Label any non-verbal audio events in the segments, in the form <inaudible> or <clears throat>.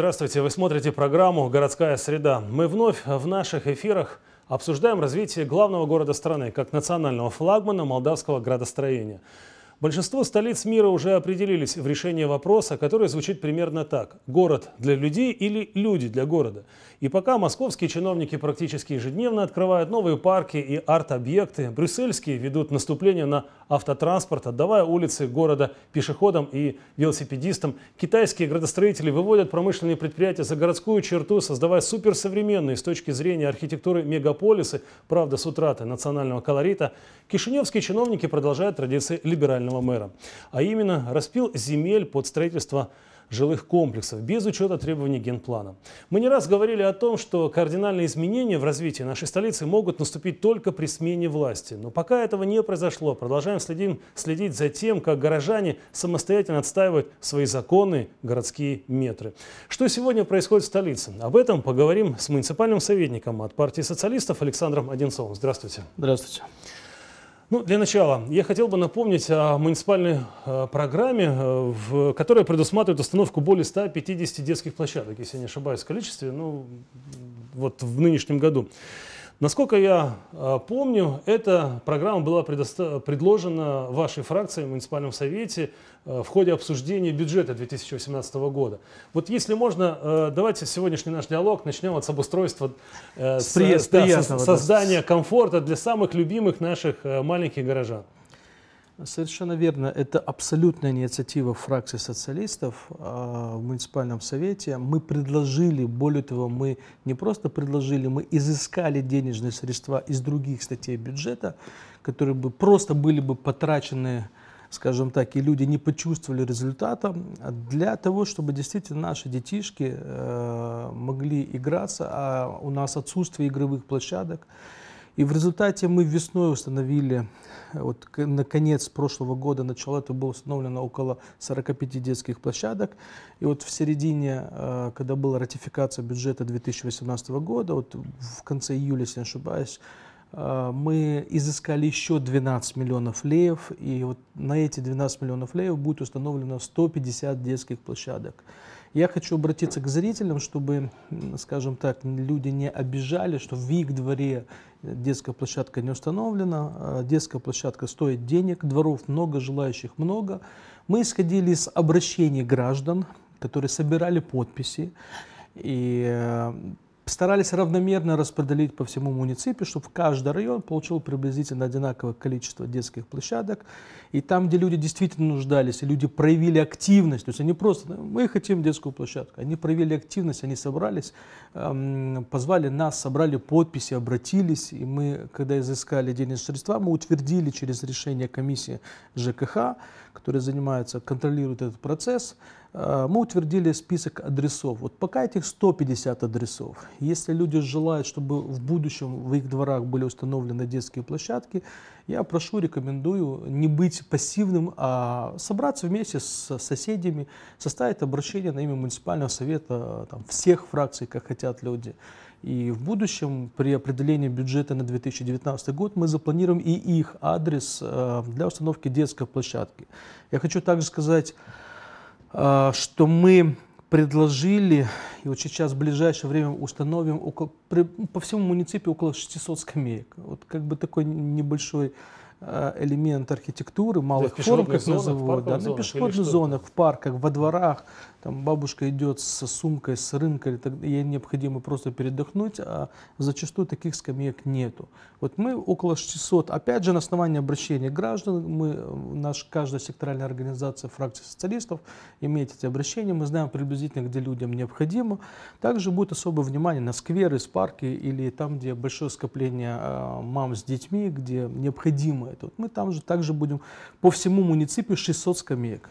Здравствуйте, вы смотрите программу «Городская среда». Мы вновь в наших эфирах обсуждаем развитие главного города страны как национального флагмана молдавского градостроения – Большинство столиц мира уже определились в решении вопроса, который звучит примерно так. Город для людей или люди для города. И пока московские чиновники практически ежедневно открывают новые парки и арт-объекты, брюссельские ведут наступление на автотранспорт, отдавая улицы города пешеходам и велосипедистам. Китайские градостроители выводят промышленные предприятия за городскую черту, создавая суперсовременные с точки зрения архитектуры мегаполисы, правда с утратой национального колорита. Кишиневские чиновники продолжают традиции либерального федерального мэра, а именно распил земель под строительство жилых комплексов без учета требований генплана. Мы не раз говорили о том, что кардинальные изменения в развитии нашей столицы могут наступить только при смене власти. Но пока этого не произошло, продолжаем следим, следить за тем, как горожане самостоятельно отстаивают свои законы, городские метры. Что сегодня происходит в столице? Об этом поговорим с муниципальным советником от партии социалистов Александром Одинцовым. Здравствуйте. Здравствуйте. Ну, для начала я хотел бы напомнить о муниципальной э, программе, э, в, которая предусматривает установку более 150 детских площадок, если я не ошибаюсь в количестве, ну, вот в нынешнем году. Насколько я а, помню, эта программа была предложена вашей фракцией в муниципальном совете а, в ходе обсуждения бюджета 2018 года. Вот если можно, а, давайте сегодняшний наш диалог начнем от обустройства, э, с, с, да, с создания комфорта для самых любимых наших маленьких горожан. Совершенно верно. Это абсолютная инициатива фракции социалистов а, в муниципальном совете. Мы предложили, более того, мы не просто предложили, мы изыскали денежные средства из других статей бюджета, которые бы просто были бы потрачены скажем так, и люди не почувствовали результата, для того, чтобы действительно наши детишки э, могли играться, а у нас отсутствие игровых площадок, и в результате мы весной установили, э, вот на конец прошлого года, начало это было установлено около 45 детских площадок. И вот в середине, э, когда была ратификация бюджета 2018 года, вот в конце июля, если не ошибаюсь, э, мы изыскали еще 12 миллионов леев, и вот на эти 12 миллионов леев будет установлено 150 детских площадок. Я хочу обратиться к зрителям, чтобы, скажем так, люди не обижали, что в их дворе э, детская площадка не установлена, э, детская площадка стоит денег, дворов много, желающих много. Мы исходили из обращений граждан, которые собирали подписи, и э, Старались равномерно распределить по всему муниципию, чтобы каждый район получил приблизительно одинаковое количество детских площадок. И там, где люди действительно нуждались, и люди проявили активность, то есть они просто, ну, мы хотим детскую площадку, они проявили активность, они собрались, позвали нас, собрали подписи, обратились, и мы, когда изыскали денежные средства, мы утвердили через решение комиссии ЖКХ, которая занимается, контролирует этот процесс, Э, мы утвердили список адресов. Вот пока этих 150 адресов. Если люди желают, чтобы в будущем в их дворах были установлены детские площадки, я прошу, рекомендую не быть пассивным, а собраться вместе с соседями, составить обращение на имя муниципального совета там, всех фракций, как хотят люди. И в будущем при определении бюджета на 2019 год мы запланируем и их адрес э, для установки детской площадки. Я хочу также сказать а, что мы предложили, и вот сейчас в ближайшее время установим около, при, по всему муниципию около 600 скамеек. Вот как бы такой небольшой а, элемент архитектуры, малых форм, как называют, да, на пешеходных зонах, в парках, во дворах, там бабушка идет с сумкой, с рынка, ей необходимо просто передохнуть, а зачастую таких скамеек нету. Вот мы около 600, опять же, на основании обращений граждан, мы, э, наш, каждая секторальная организация фракции социалистов имеет эти обращения, мы знаем приблизительно, где людям необходимо. Также будет особое внимание на скверы, с парки или там, где большое скопление а, мам с детьми, где необходимо это. Мы там же также будем по всему муниципию 600 скамеек.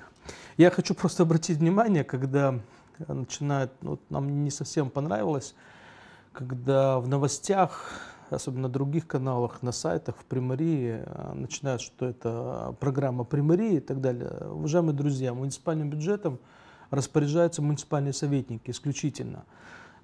Я хочу просто обратить внимание, когда э, начинает, ну, вот нам не совсем понравилось, когда в новостях, особенно на других каналах, на сайтах, в Примарии, э, начинают, что это программа Примарии и так далее. Уважаемые друзья, муниципальным бюджетом распоряжаются муниципальные советники исключительно.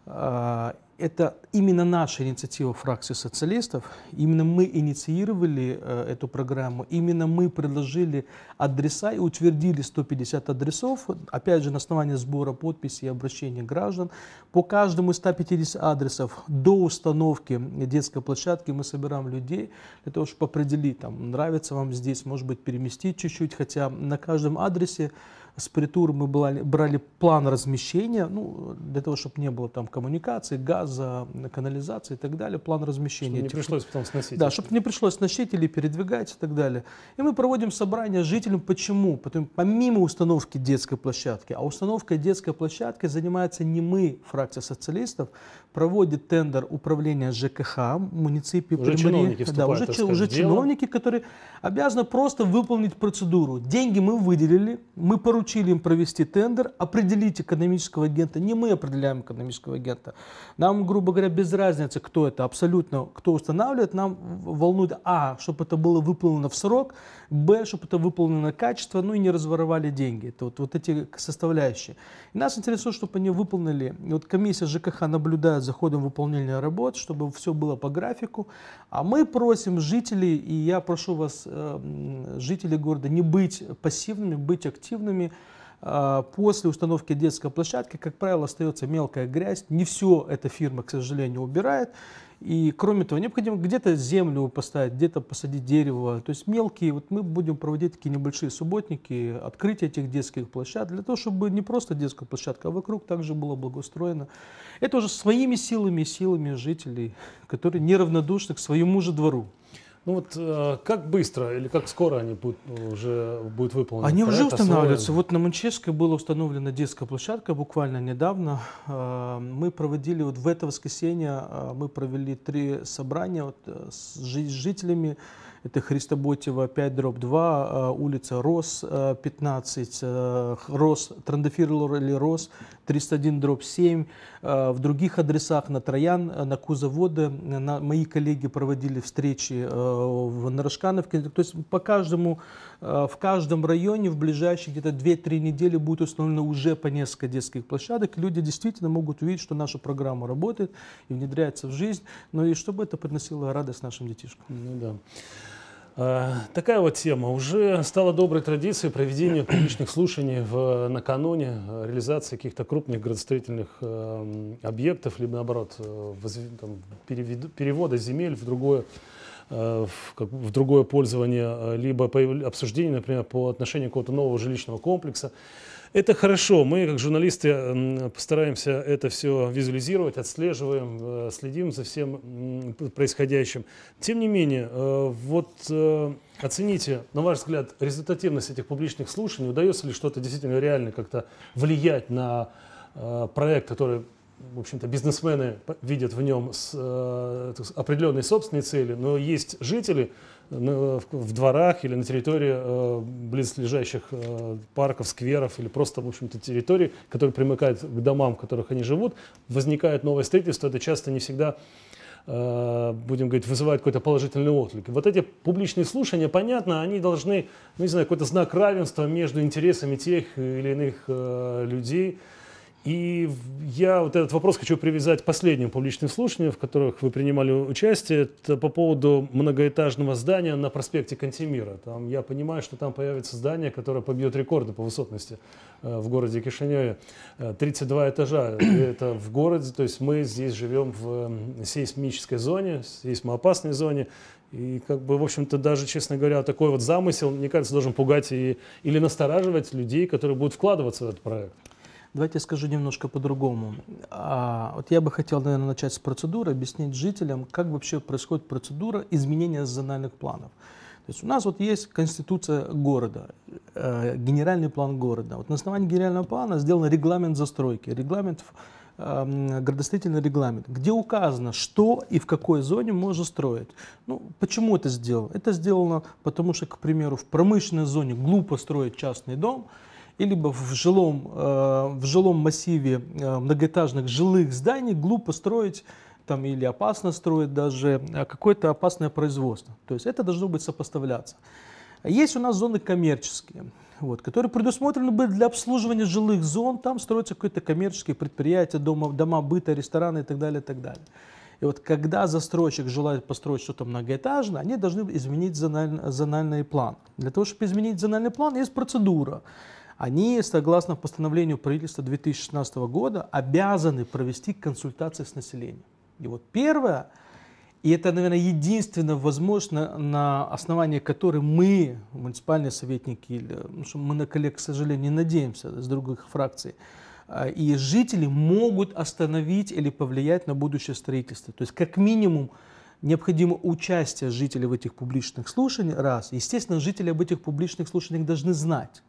А, это именно наша инициатива фракции социалистов, именно мы инициировали э, эту программу, именно мы предложили адреса и утвердили 150 адресов, опять же, на основании сбора подписей и обращения граждан. По каждому из 150 адресов до установки детской площадки мы собираем людей для того, чтобы определить, там, нравится вам здесь, может быть, переместить чуть-чуть, хотя на каждом адресе с мы брали, брали план размещения, ну, для того, чтобы не было там коммуникации, газа, канализации и так далее, план размещения. Чтобы не этих... пришлось потом сносить. Да, чтобы не пришлось сносить или передвигать и так далее. И мы проводим собрание жителям. Почему? Потому, что помимо установки детской площадки, а установкой детской площадки занимается не мы, фракция социалистов, проводит тендер управления ЖКХ, муниципии уже чиновники вступают, да, уже, сказать, уже чиновники, которые обязаны просто выполнить процедуру. Деньги мы выделили, мы поручили им провести тендер, определить экономического агента. Не мы определяем экономического агента. Нам, грубо говоря, без разницы, кто это абсолютно, кто устанавливает. Нам волнует, а, чтобы это было выполнено в срок, б, чтобы это выполнено качество, ну и не разворовали деньги. Это вот, вот эти составляющие. И нас интересует, чтобы они выполнили. И вот комиссия ЖКХ наблюдает за ходом выполнения работ, чтобы все было по графику. А мы просим жителей, и я прошу вас, э, жителей города, не быть пассивными, быть активными. Э, после установки детской площадки, как правило, остается мелкая грязь. Не все эта фирма, к сожалению, убирает. И кроме того, необходимо где-то землю поставить, где-то посадить дерево. То есть мелкие, вот мы будем проводить такие небольшие субботники, открытие этих детских площадок, для того, чтобы не просто детская площадка, а вокруг также было благоустроено. Это уже своими силами силами жителей, которые неравнодушны к своему же двору. Ну вот э, как быстро или как скоро они будут, уже будут выполнены? Они проект, уже устанавливаются. Освоен? Вот на Манческе была установлена детская площадка буквально недавно. Э, мы проводили вот в это воскресенье э, мы провели три собрания вот, э, с жителями. Это Христоботьева 5 дробь 2, э, улица Рос 15, э, Рос, Трандефирлор или Рос 301 дробь 7, э, в других адресах на Троян, э, на Кузоводы. На, мои коллеги проводили встречи э, в Нарышкановке. То есть по каждому, в каждом районе в ближайшие где-то 2-3 недели будет установлено уже по несколько детских площадок. Люди действительно могут увидеть, что наша программа работает и внедряется в жизнь. Но ну и чтобы это приносило радость нашим детишкам. Ну да. Э, такая вот тема. Уже стала доброй традицией проведения <clears throat> публичных слушаний в, накануне э, реализации каких-то крупных градостроительных э, объектов, либо наоборот воз, там, перевода земель в другое, в, в другое пользование, либо обсуждение, например, по отношению какого-то нового жилищного комплекса. Это хорошо. Мы, как журналисты, постараемся это все визуализировать, отслеживаем, э, следим за всем происходящим. Тем не менее, э, вот э, оцените, на ваш взгляд, результативность этих публичных слушаний. Удается ли что-то действительно реально как-то влиять на проект, который в общем-то, бизнесмены видят в нем с, э, определенные собственные цели, но есть жители, в дворах или на территории э, близлежащих э, парков, скверов или просто, в общем-то, территории, которые примыкают к домам, в которых они живут, возникает новое строительство. Это часто не всегда э, будем говорить, вызывает какой-то положительный отклик. Вот эти публичные слушания, понятно, они должны, ну, не знаю, какой-то знак равенства между интересами тех или иных людей, и я вот этот вопрос хочу привязать к последним публичным слушаниям, в которых вы принимали участие. Это по поводу многоэтажного здания на проспекте Кантемира. Там, я понимаю, что там появится здание, которое побьет рекорды по высотности э, в городе Кишиневе. 32 э, этажа. это в городе, то есть мы здесь живем в сейсмической зоне, сейсмоопасной зоне. И как бы, в общем-то, даже, честно говоря, такой вот замысел, мне кажется, должен пугать и, или настораживать людей, которые будут вкладываться в этот проект. Давайте я скажу немножко по-другому. А, вот я бы хотел, наверное, начать с процедуры, объяснить жителям, как вообще происходит процедура изменения зональных планов. То есть у нас вот есть конституция города, э, генеральный план города. Вот на основании генерального плана сделан регламент застройки, регламент эм, градостроительный регламент, где указано, что и в какой зоне можно строить. Ну, почему это сделано? Это сделано потому, что, к примеру, в промышленной зоне глупо строить частный дом, и либо в жилом, э, в жилом массиве э, многоэтажных жилых зданий глупо строить там, или опасно строить даже а какое-то опасное производство. То есть это должно быть сопоставляться. Есть у нас зоны коммерческие, вот, которые предусмотрены были для обслуживания жилых зон. Там строятся какие-то коммерческие предприятия, дома, дома быта, рестораны и так далее, и так далее. И вот когда застройщик желает построить что-то многоэтажное, они должны изменить зональный, зональный план. Для того, чтобы изменить зональный план, есть процедура они, согласно постановлению правительства 2016 года, обязаны провести консультации с населением. И вот первое, и это, наверное, единственное возможно, на основании которой мы, муниципальные советники, или, ну, что мы на коллег, к сожалению, не надеемся с других фракций, э, и жители могут остановить или повлиять на будущее строительство. То есть, как минимум, необходимо участие жителей в этих публичных слушаниях, раз. Естественно, жители об этих публичных слушаниях должны знать.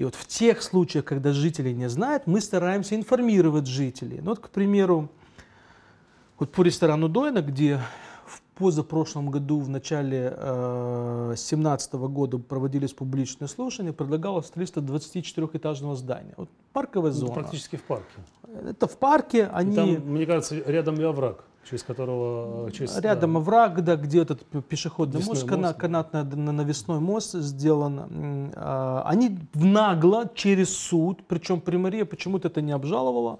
И вот в тех случаях, когда жители не знают, мы стараемся информировать жителей. Ну, вот, к примеру, вот по ресторану Дойна, где в позапрошлом году, в начале 2017 э, -го года проводились публичные слушания, предлагалось 324-этажного здания. Вот парковая ну, зона. Это практически в парке. Это в парке, они... И там, мне кажется, рядом и овраг через которого... Э, через, Рядом овраг, да, где этот пешеходный мост, мост канатный на навесной мост сделан. А, они нагло через суд, причем примария почему-то это не обжаловала,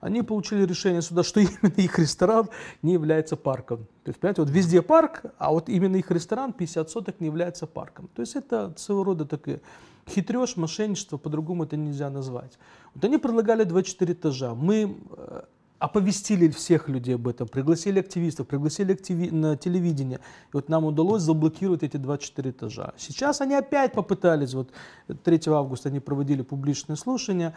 они получили решение суда, что <laughs> именно их ресторан не является парком. То есть, понимаете, вот везде парк, а вот именно их ресторан 50 соток не является парком. То есть это своего рода такая хитреж, мошенничество, по-другому это нельзя назвать. Вот они предлагали 24 этажа. Мы э, оповестили всех людей об этом, пригласили активистов, пригласили активи... на телевидение. И вот нам удалось заблокировать эти 24 этажа. Сейчас они опять попытались, вот 3 августа они проводили публичные слушания,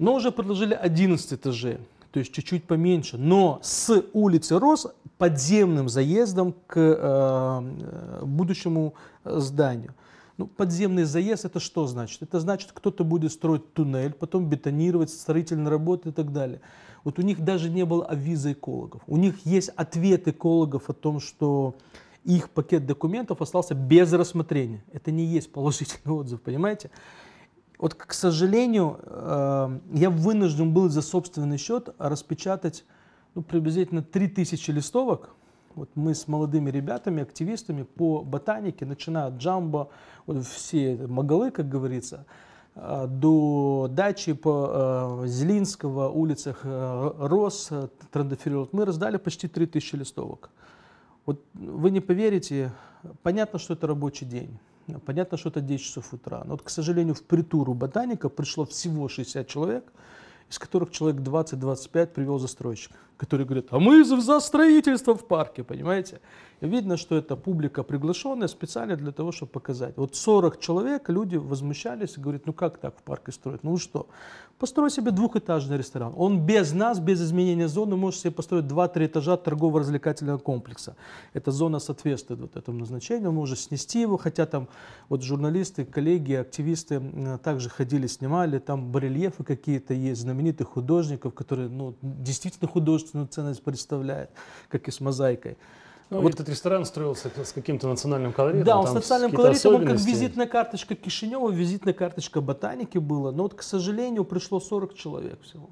но уже предложили 11 этажей, то есть чуть-чуть поменьше. Но с улицы Рос подземным заездом к э, э будущему э, зданию. Ну, подземный заезд это что значит? Это значит, кто-то будет строить туннель, потом бетонировать, строительные работы и так далее. Вот у них даже не было визы экологов. У них есть ответ экологов о том, что их пакет документов остался без рассмотрения. Это не есть положительный отзыв, понимаете? Вот, к сожалению, э, я вынужден был за собственный счет распечатать ну, приблизительно 3000 листовок. Вот мы с молодыми ребятами, активистами по ботанике, начиная от джамбо, вот все маголы, как говорится, Э, до дачи по э, Зелинского, улицах э, Рос, Трандоферил. Мы раздали почти 3000 листовок. Вот вы не поверите, понятно, что это рабочий день. Понятно, что это 10 часов утра. Но вот, к сожалению, в притуру ботаника пришло всего 60 человек – из которых человек 20-25 привел застройщик, который говорит, а мы за строительство в парке, понимаете? И видно, что это публика приглашенная специально для того, чтобы показать. Вот 40 человек, люди возмущались и говорят, ну как так в парке строят? Ну что? Построй себе двухэтажный ресторан. Он без нас, без изменения зоны, может себе построить 2-3 этажа торгово-развлекательного комплекса. Эта зона соответствует вот этому назначению, можно снести его, хотя там вот журналисты, коллеги, активисты также ходили, снимали, там барельефы какие-то есть, знаменитые знаменитых художников, которые ну, действительно художественную ценность представляют, как и с мозаикой. Ну, вот этот ресторан строился с каким-то национальным колоритом. Да, он с национальным колоритом, он как визитная карточка Кишинева, визитная карточка ботаники была. Но вот, к сожалению, пришло 40 человек всего.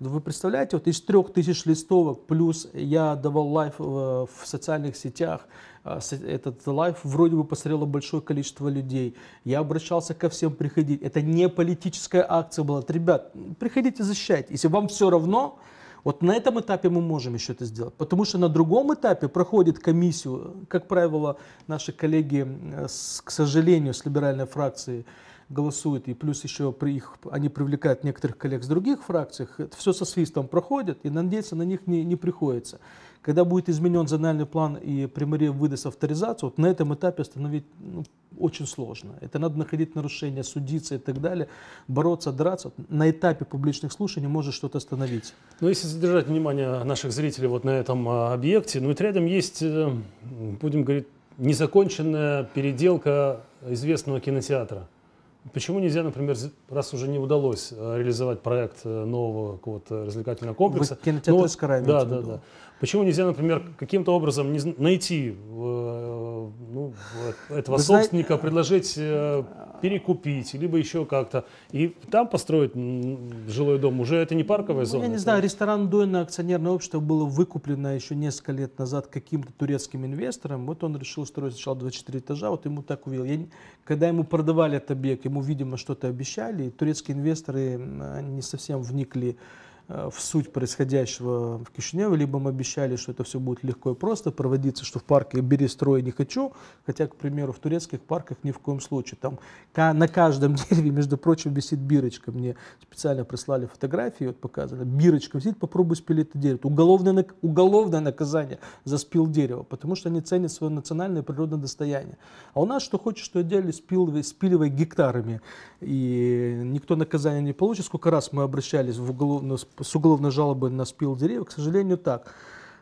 Ну, вы представляете, вот из трех тысяч листовок, плюс я давал лайф э, в социальных сетях, э, этот лайф вроде бы посмотрело большое количество людей. Я обращался ко всем приходить. Это не политическая акция была. Ребят, приходите, защищать. Если вам все равно, вот на этом этапе мы можем еще это сделать, потому что на другом этапе проходит комиссию, как правило, наши коллеги, э, к сожалению, с либеральной фракции, голосуют и плюс еще при их, они привлекают некоторых коллег с других фракций, это все со свистом проходит, и надеяться на них не, не приходится. Когда будет изменен зональный план и Примария выдаст авторизацию, вот на этом этапе остановить ну, очень сложно. Это надо находить нарушения, судиться и так далее, бороться, драться. На этапе публичных слушаний может что-то остановить. Но ну, если задержать внимание наших зрителей вот на этом а, объекте, ну ведь рядом есть, э, будем говорить, незаконченная переделка известного кинотеатра. Почему нельзя, например, раз уже не удалось э, реализовать проект э, нового какого-то развлекательного комплекса? кинотеатр ну, да, да, да. Почему нельзя, например, каким-то образом не, найти э, ну, этого Вы собственника, знаете, предложить перекупить, либо еще как-то. И там построить жилой дом. Уже это не парковая ну, зона. Я не знаю, ресторан Дойна акционерное общество было выкуплено еще несколько лет назад каким-то турецким инвестором. Вот он решил строить сначала 24 этажа, вот ему так увидел. Я, когда ему продавали этот объект, ему, видимо, что-то обещали. И турецкие инвесторы не совсем вникли Э, в суть происходящего в Кишиневе, либо мы обещали, что это все будет легко и просто проводиться, что в парке бери строй не хочу, хотя, к примеру, в турецких парках ни в коем случае. Там на каждом <laughs> дереве, между прочим, висит бирочка. Мне специально прислали фотографии, вот показано, бирочка висит, попробуй спилить это дерево. уголовное, уголовное наказание за спил дерева, потому что они ценят свое национальное природное достояние. А у нас что хочешь, что делали, спиливай, спиливай гектарами. И никто наказания не получит. Сколько раз мы обращались в уголовную с уголовной жалобой на спил деревьев, к сожалению, так.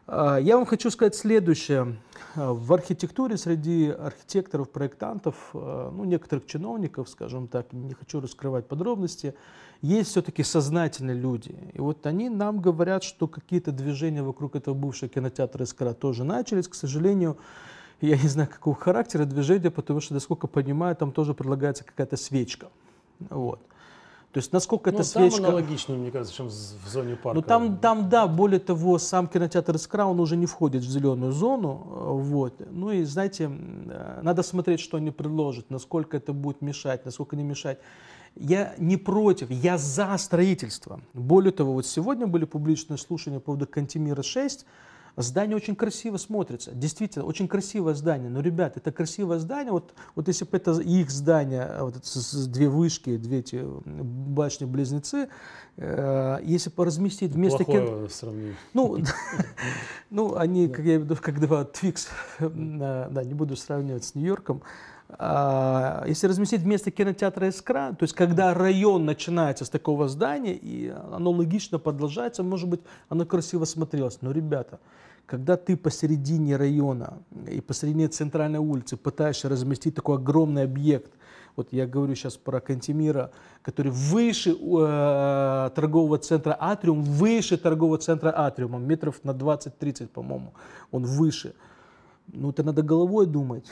А, я вам хочу сказать следующее. А, в архитектуре среди архитекторов, проектантов, а, ну, некоторых чиновников, скажем так, не хочу раскрывать подробности, есть все-таки сознательные люди. И вот они нам говорят, что какие-то движения вокруг этого бывшего кинотеатра «Искра» тоже начались. К сожалению, я не знаю, какого характера движения, потому что, насколько понимаю, там тоже предлагается какая-то свечка. Вот. То есть насколько ну, эта там свечка... аналогично, мне кажется, чем в зоне парка. Ну там, там, да, более того, сам кинотеатр «Искра», он уже не входит в зеленую зону, э, вот. Ну и, знаете, э, надо смотреть, что они предложат, насколько это будет мешать, насколько не мешать. Я не против, я за строительство. Более того, вот сегодня были публичные слушания по поводу Кантемира 6, Здание очень красиво смотрится, действительно, очень красивое здание. Но, ребят, это красивое здание, вот, вот если бы это их здание, э, вот это, две вышки, две эти э, башни-близнецы, э, если бы разместить вместо... Плохое Ну, <laughs> <laughs> ну, они, как я имею в виду, как два Твикс, <laughs> э, да, не буду сравнивать с Нью-Йорком, а, если разместить вместо кинотеатра «Искра», то есть когда район начинается с такого здания, и оно логично продолжается, может быть, оно красиво смотрелось. Но, ребята, когда ты посередине района и посередине центральной улицы пытаешься разместить такой огромный объект, вот я говорю сейчас про Кантемира, который выше э, торгового центра Атриум, выше торгового центра Атриума, метров на 20-30, по-моему, он выше – ну, это надо головой думать.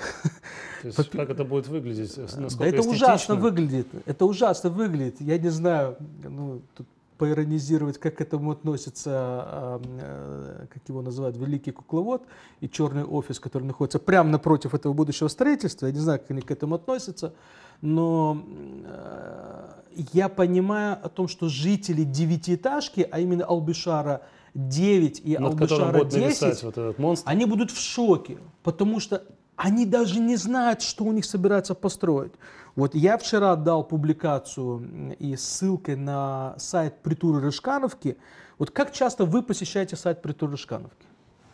То есть, как это будет выглядеть? Э, насколько да это эстетично? ужасно выглядит. Это ужасно выглядит. Я не знаю, ну, тут поиронизировать, как к этому относится, э, как его называют, великий кукловод и черный офис, который находится прямо напротив этого будущего строительства. Я не знаю, как они к этому относятся, но э, я понимаю о том, что жители девятиэтажки, а именно Албишара – 9 и Над Албушара 10, вот этот монстр. они будут в шоке, потому что они даже не знают, что у них собирается построить. Вот я вчера отдал публикацию и ссылкой на сайт Притуры Рыжкановки. Вот как часто вы посещаете сайт Притуры Рыжкановки?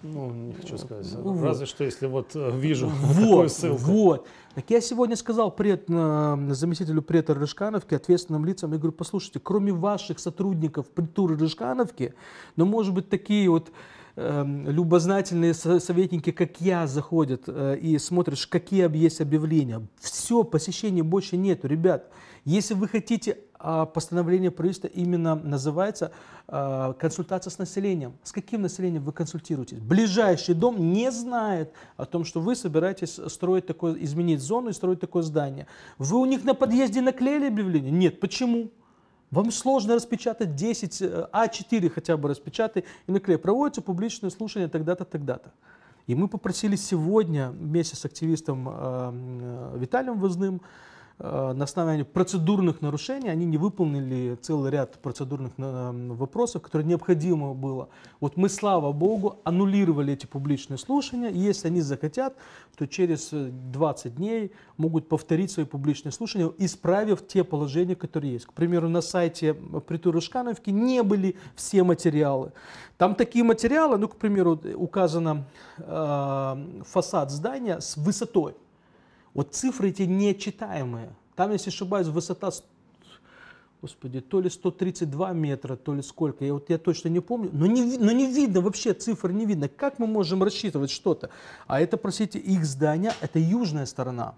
Ну, не хочу сказать. Ну, Разве что, если вот э, вижу вот, такую Вот. Так я сегодня сказал пред, э, заместителю прета Рыжкановки, ответственным лицам, я говорю, послушайте, кроме ваших сотрудников притуры Рыжкановки, но, ну, может быть, такие вот эм, любознательные советники, как я, заходят э, и смотришь, какие есть объявления. Все, посещений больше нету, ребят. Если вы хотите а, постановление правительства именно называется а, консультация с населением. С каким населением вы консультируетесь? Ближайший дом не знает о том, что вы собираетесь строить такое, изменить зону и строить такое здание. Вы у них на подъезде наклеили объявление? Нет. Почему? Вам сложно распечатать 10, э, А4 хотя бы распечатать и наклеить? Проводится публичное слушание тогда-то, тогда-то. И мы попросили сегодня вместе с активистом э, э Виталием Возным Э, на основании процедурных нарушений они не выполнили целый ряд процедурных э, вопросов, которые необходимо было. Вот мы, слава богу, аннулировали эти публичные слушания, и если они захотят, то через 20 э, дней могут повторить свои публичные слушания, исправив те положения, которые есть. К примеру, на сайте притуры Шкановки не были все материалы. Там такие материалы, ну, к примеру, указано э, фасад здания с высотой. Вот цифры эти нечитаемые. Там, если ошибаюсь, высота, господи, то ли 132 метра, то ли сколько, я, вот, я точно не помню. Но не, но не видно вообще, цифр не видно. Как мы можем рассчитывать что-то? А это, простите, их здание, это южная сторона.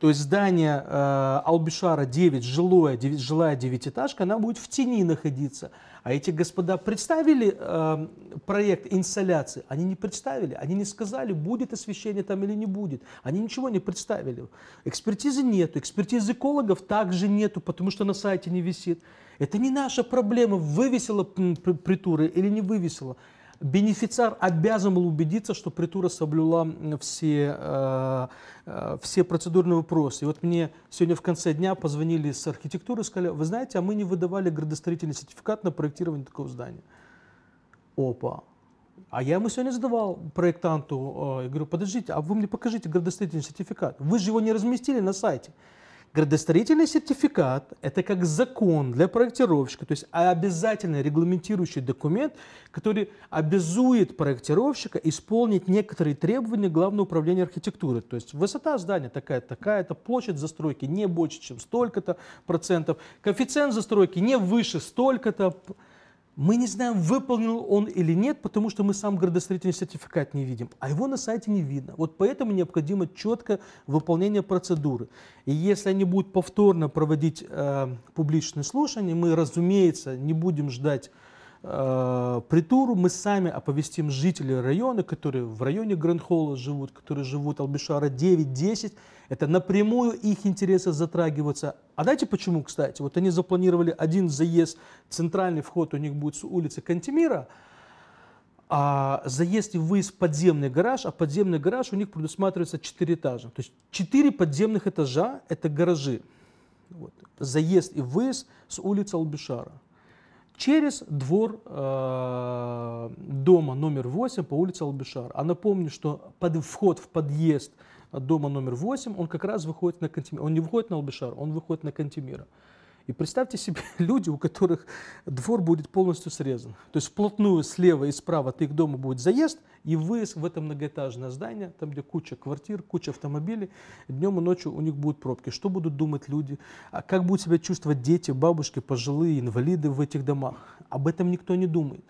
То есть здание э, Албишара 9, жилое, 9, жилая девятиэтажка, она будет в тени находиться. А эти господа представили э, проект инсоляции? Они не представили, они не сказали, будет освещение там или не будет. Они ничего не представили. Экспертизы нету, экспертизы экологов также нету, потому что на сайте не висит. Это не наша проблема, вывесила притуры или не вывесила. Бенефициар обязан был убедиться, что притура соблюла все, э, э, все процедурные вопросы. И вот мне сегодня в конце дня позвонили с архитектуры сказали, вы знаете, а мы не выдавали градостроительный сертификат на проектирование такого здания. Опа. А я ему сегодня задавал проектанту, я э, говорю, подождите, а вы мне покажите градостроительный сертификат. Вы же его не разместили на сайте. Градостроительный сертификат – это как закон для проектировщика, то есть обязательно регламентирующий документ, который обязует проектировщика исполнить некоторые требования Главного управления архитектуры. То есть высота здания такая такая-то, площадь застройки не больше, чем столько-то процентов, коэффициент застройки не выше столько-то, мы не знаем, выполнил он или нет, потому что мы сам градостроительный сертификат не видим, а его на сайте не видно. Вот поэтому необходимо четко выполнение процедуры. И если они будут повторно проводить э, публичные слушания, мы, разумеется, не будем ждать э, притуру, мы сами оповестим жителей района, которые в районе Гранд-Холла живут, которые живут Албишара 9-10. Это напрямую их интересы затрагиваются. А знаете почему, кстати? Вот они запланировали один заезд, центральный вход у них будет с улицы Кантемира, а заезд и выезд в подземный гараж, а подземный гараж у них предусматривается 4 этажа. То есть 4 подземных этажа – это гаражи. Вот. Заезд и выезд с улицы Албишара через двор э, дома номер 8 по улице Албишар. А напомню, что под вход в подъезд дома номер 8, он как раз выходит на Кантемир. Он не выходит на Албишар, он выходит на Кантемира. И представьте себе <laughs> люди, у которых двор будет полностью срезан. То есть вплотную слева и справа от их дома будет заезд и выезд в это многоэтажное здание, там где куча квартир, куча автомобилей. Днем и ночью у них будут пробки. Что будут думать люди? А как будут себя чувствовать дети, бабушки, пожилые, инвалиды в этих домах? Об этом никто не думает.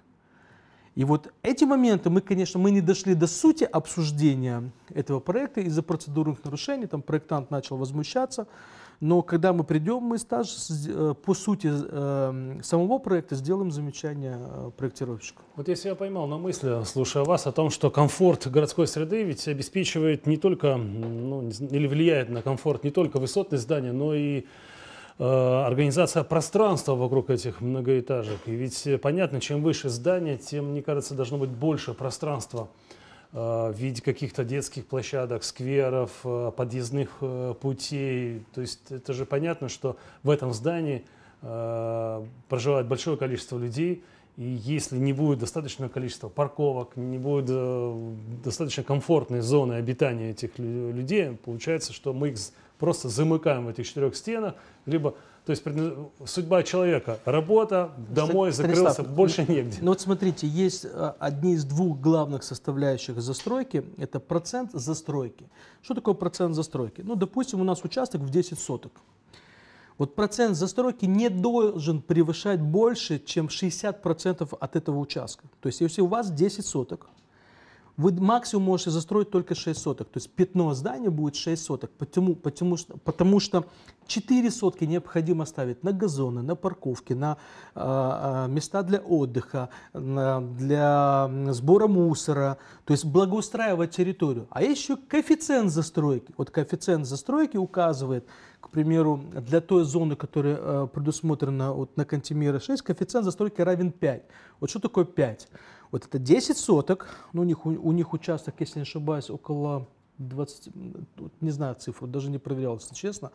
И вот эти моменты мы, конечно, мы не дошли до сути обсуждения этого проекта из-за процедурных нарушений. Там проектант начал возмущаться но когда мы придем, мы стаж э, по сути эм, самого проекта сделаем замечание э, проектировщику. Вот я себя поймал на мысли, слушая вас, о том, что комфорт городской среды ведь обеспечивает не только, ну, или влияет на комфорт не только высотность здания, но и э, организация пространства вокруг этих многоэтажек. И ведь понятно, чем выше здание, тем, мне кажется, должно быть больше пространства Э, в виде каких-то детских площадок, скверов, э, подъездных э, путей. То есть это же понятно, что в этом здании проживает большое количество людей, и если не будет достаточного количества парковок, не будет достаточно комфортной зоны обитания этих людей, получается, что мы их просто замыкаем в этих четырех стенах, либо то есть судьба человека – работа, домой, закрылся, ну, больше негде. Ну вот смотрите, есть а, одни из двух главных составляющих застройки – это процент застройки. Что такое процент застройки? Ну, допустим, у нас участок в 10 соток. Вот процент застройки не должен превышать больше, чем 60% от этого участка. То есть, если у вас 10 соток, вы максимум можете застроить только 6 соток. То есть пятно здания будет 6 соток, Почему? потому, что, потому что 4 сотки необходимо ставить на газоны, на парковки, на э, места для отдыха, на, для сбора мусора, то есть благоустраивать территорию. А еще коэффициент застройки. Вот коэффициент застройки указывает, к примеру, для той зоны, которая э, предусмотрена вот, на Кантемира 6, коэффициент застройки равен 5. Вот что такое 5? Вот это 10 соток, ну, у, них, у, у них участок, если не ошибаюсь, около 20, не знаю цифру, даже не проверял, если честно.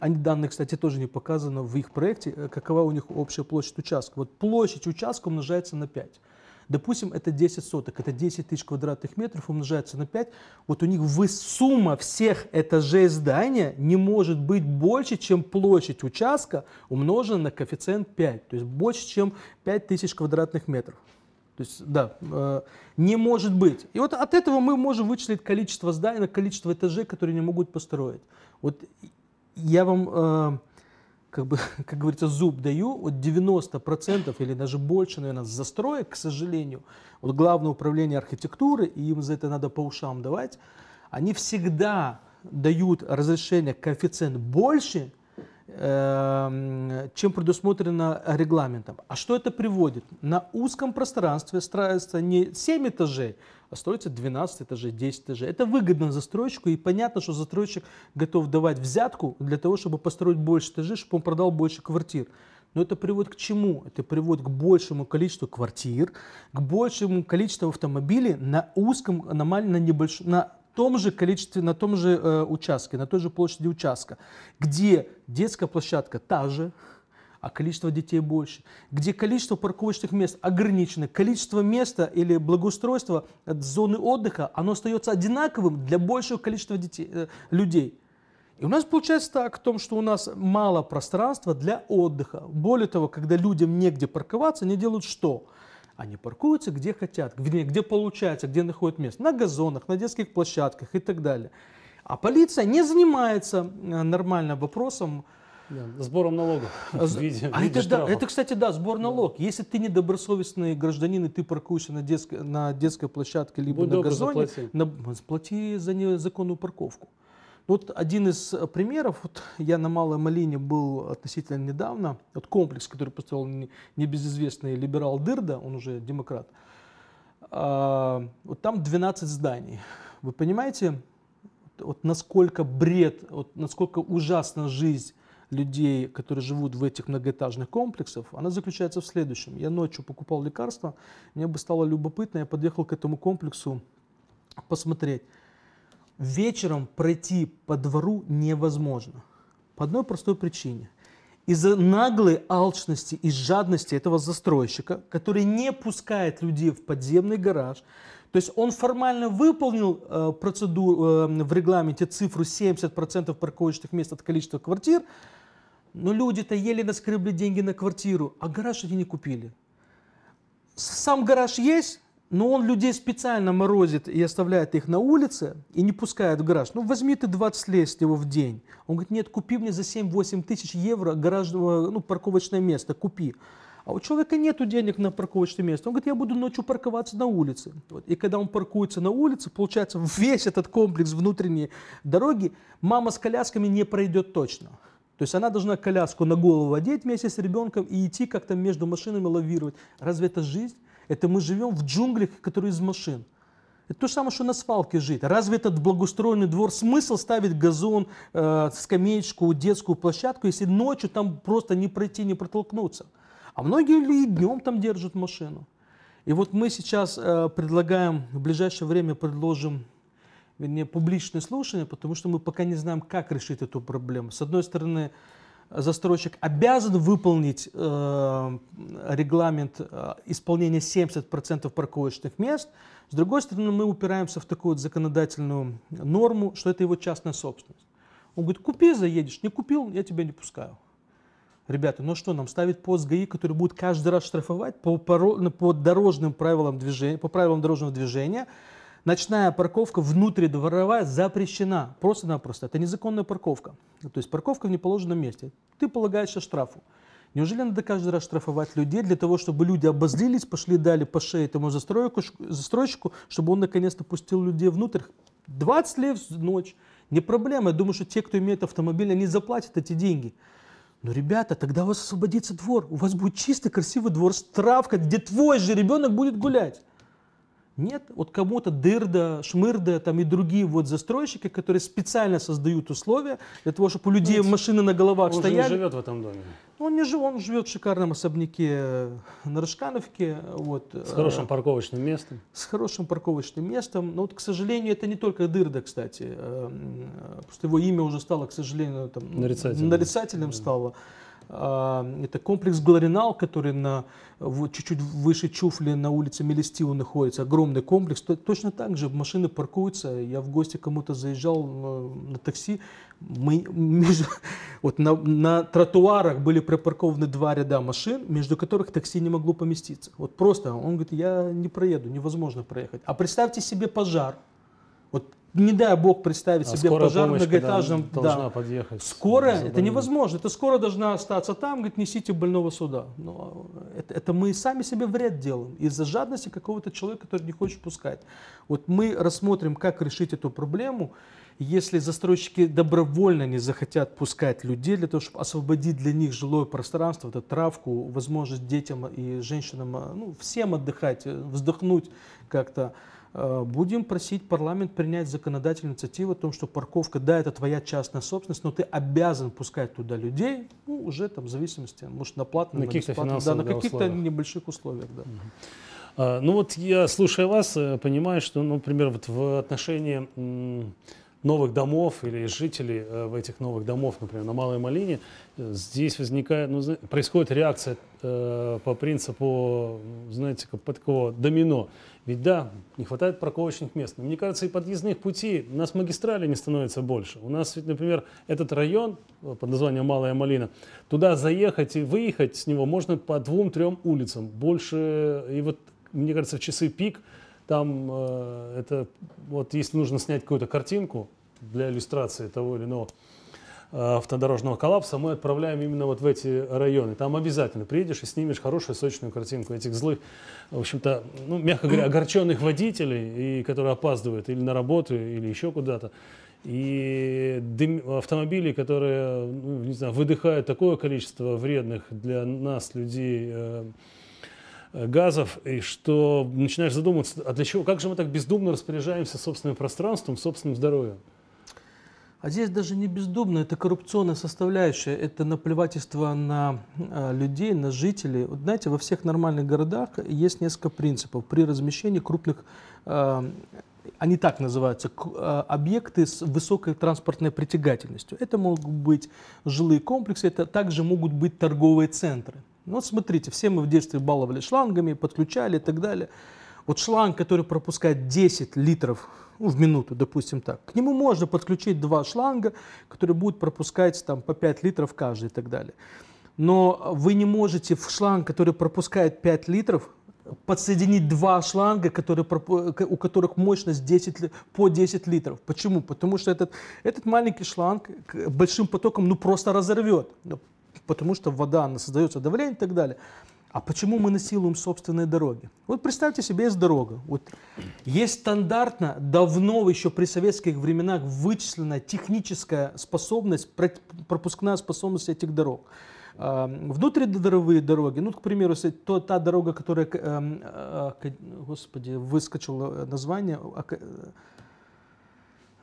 Они данные, кстати, тоже не показаны в их проекте, э, какова у них общая площадь участка. Вот площадь участка умножается на 5. Допустим, это 10 соток, это 10 тысяч квадратных метров умножается на 5. Вот у них сумма всех этажей здания не может быть больше, чем площадь участка умножена на коэффициент 5, то есть больше, чем 5 тысяч квадратных метров. То есть, да, э, не может быть. И вот от этого мы можем вычислить количество зданий, на количество этажей, которые не могут построить. Вот я вам, э, как бы, <laughs> как говорится, зуб даю, вот 90% или даже больше, наверное, застроек, к сожалению, вот Главное управление архитектуры, и им за это надо по ушам давать, они всегда дают разрешение коэффициент больше, Эм, чем предусмотрено регламентом. А что это приводит? На узком пространстве строится не 7 этажей, а строится 12 этажей, 10 этажей. Это выгодно застройщику, и понятно, что застройщик готов давать взятку для того, чтобы построить больше этажей, чтобы он продал больше квартир. Но это приводит к чему? Это приводит к большему количеству квартир, к большему количеству автомобилей на узком, на, маль, на, небольш, на том же количестве, на том же э, участке, на той же площади участка, где детская площадка та же, а количество детей больше, где количество парковочных мест ограничено, количество места или благоустройства зоны отдыха, оно остается одинаковым для большего количества детей, э, людей. И у нас получается так, в том, что у нас мало пространства для отдыха. Более того, когда людям негде парковаться, они делают что? Они паркуются где хотят, вернее, где получается, где находят место, на газонах, на детских площадках и так далее. А полиция не занимается э, нормально вопросом да, сбором налогов. А, <laughs> виде, а виде это, да, это, кстати, да, сбор налог. Да. Если ты недобросовестный гражданин, и ты паркуешься на, детско, на детской площадке, либо Будь на газоне, заплати. На, заплати за незаконную парковку. Вот один из э, примеров, вот <laughs> я на Малой Малине был относительно недавно, вот комплекс, который построил небезызвестный либерал Дырда, он уже демократ, а, вот там 12 зданий. Вы понимаете, вот насколько бред, вот насколько ужасна жизнь людей, которые живут в этих многоэтажных комплексах, она заключается в следующем. Я ночью покупал лекарства, мне бы стало любопытно, я подъехал к этому комплексу посмотреть вечером пройти по двору невозможно. По одной простой причине. Из-за наглой алчности и жадности этого застройщика, который не пускает людей в подземный гараж, то есть он формально выполнил э, процедуру э, в регламенте цифру 70% парковочных мест от количества квартир, но люди-то еле наскребли деньги на квартиру, а гараж они не купили. Сам гараж есть, но он людей специально морозит и оставляет их на улице и не пускает в гараж. Ну, возьми ты 20 лестнего в день. Он говорит, нет, купи мне за 7-8 тысяч евро гараж, э, ну, парковочное место, купи. А у человека нет денег на парковочное место. Он говорит, я буду ночью парковаться на улице. Вот. И когда он паркуется на улице, получается, <laughs> весь этот комплекс внутренней дороги мама с колясками не пройдет точно. То есть она должна коляску на голову одеть вместе с ребенком и идти как-то между машинами лавировать. Разве это жизнь? Это мы живем в джунглях, которые из машин. Это то же самое, что на свалке жить. Разве этот благоустроенный двор смысл ставить газон, э, скамеечку, детскую площадку, если ночью там просто не пройти, не протолкнуться? А многие люди днем там держат машину. И вот мы сейчас э, предлагаем, в ближайшее время предложим вернее, публичное слушание, потому что мы пока не знаем, как решить эту проблему. С одной стороны, застройщик обязан выполнить э, регламент э, исполнения 70% парковочных мест. С другой стороны, мы упираемся в такую вот законодательную норму, что это его частная собственность. Он говорит, купи, заедешь. Не купил, я тебя не пускаю. Ребята, ну что, нам ставить пост ГАИ, который будет каждый раз штрафовать по, по, ну, по дорожным правилам движения, по правилам дорожного движения, Ночная парковка внутри внутридворовая запрещена. Просто-напросто. Это незаконная парковка. То есть парковка в неположенном месте. Ты полагаешься штрафу. Неужели надо каждый раз штрафовать людей для того, чтобы люди обозлились, пошли дали по шее этому застройку, застройщику, чтобы он наконец-то пустил людей внутрь? 20 лет в ночь. Не проблема. Я думаю, что те, кто имеет автомобиль, они заплатят эти деньги. Но, ребята, тогда у вас освободится двор. У вас будет чистый, красивый двор с травкой, где твой же ребенок будет гулять. Нет, вот кому-то Дырда, Шмырда там и другие вот застройщики, которые специально создают условия для того, чтобы у ну, людей Знаете, машины на головах он стояли. Он не живет в этом доме. Ну, он не живет, он живет в шикарном особняке э, на Рыжкановке. Вот, с э, хорошим парковочным местом. С хорошим парковочным местом. Но вот, к сожалению, это не только Дырда, кстати. Э, просто его имя уже стало, к сожалению, там, нарицательным. нарицательным да. стало. А, это комплекс Гларинал, который на чуть-чуть выше Чуфли на улице Мелестиу находится. Огромный комплекс. Точно так же машины паркуются. Я в гости кому-то заезжал э, на такси. Мы между, <laughs> вот на, на тротуарах были припаркованы два ряда машин, между которых такси не могло поместиться. Вот просто он говорит, я не проеду, невозможно проехать. А представьте себе пожар не дай бог представить а себе пожар многоэтажным. Да. подъехать. Скорая, это невозможно. Это скоро должна остаться там, говорит, несите больного суда. Но это, это мы сами себе вред делаем из-за жадности какого-то человека, который не хочет пускать. Вот мы рассмотрим, как решить эту проблему. Если застройщики добровольно не захотят пускать людей для того, чтобы освободить для них жилое пространство, вот эту травку, возможность детям и женщинам, э, ну, всем отдыхать, э, вздохнуть как-то, Э, будем просить парламент принять законодательную инициативу о том, что парковка, да, это твоя частная собственность, но ты обязан пускать туда людей, ну, уже там в зависимости, может, на платном, на, на бесплатном, да, на каких-то небольших условиях, да. А, ну вот я, слушая вас, э, понимаю, что, ну, например, вот в отношении новых домов или жителей э, в этих новых домов, например, на Малой Малине, э, здесь возникает, ну, происходит реакция э, по принципу, знаете, как, такого домино. Ведь да, не хватает парковочных мест. Но мне кажется, и подъездных путей, у нас магистрали не становится больше. У нас ведь, например, этот район под названием Малая Малина, туда заехать и выехать с него можно по двум-трем улицам. Больше, и вот, мне кажется, в часы пик – там э, это, вот если нужно снять какую-то картинку для иллюстрации того или иного э, автодорожного коллапса, мы отправляем именно вот в эти районы. Там обязательно приедешь и снимешь хорошую сочную картинку этих злых, в общем-то, ну, мягко говоря, огорченных водителей, и, которые опаздывают или на работу, или еще куда-то. И дым, автомобили, которые, ну, не знаю, выдыхают такое количество вредных для нас, людей, э, Э, газов, и что начинаешь задумываться, а для чего, как же мы так бездумно распоряжаемся собственным пространством, собственным здоровьем? А здесь даже не бездумно, это коррупционная составляющая, это наплевательство на э, людей, на жителей. Вот знаете, во всех нормальных городах есть несколько принципов при размещении крупных э, они так называются, объекты с высокой транспортной притягательностью. Это могут быть жилые комплексы, это также могут быть торговые центры. Ну вот смотрите, все мы в детстве баловали шлангами, подключали и так далее. Вот шланг, который пропускает 10 литров ну, в минуту, допустим так, к нему можно подключить два шланга, которые будут пропускать там по 5 литров каждый и так далее. Но вы не можете в шланг, который пропускает 5 литров, подсоединить два шланга, которые, у которых мощность 10, по 10 литров. Почему? Потому что этот, этот маленький шланг большим потоком ну, просто разорвет. Ну, потому что вода, она создается давление и так далее. А почему мы насилуем собственные дороги? Вот представьте себе, есть дорога. Вот есть стандартно, давно еще при советских временах вычисленная техническая способность, пропускная способность этих дорог. Эм, Внутридворовые дороги, ну, к примеру, то, та дорога, которая, эм, э, господи, выскочила э, название, а, э,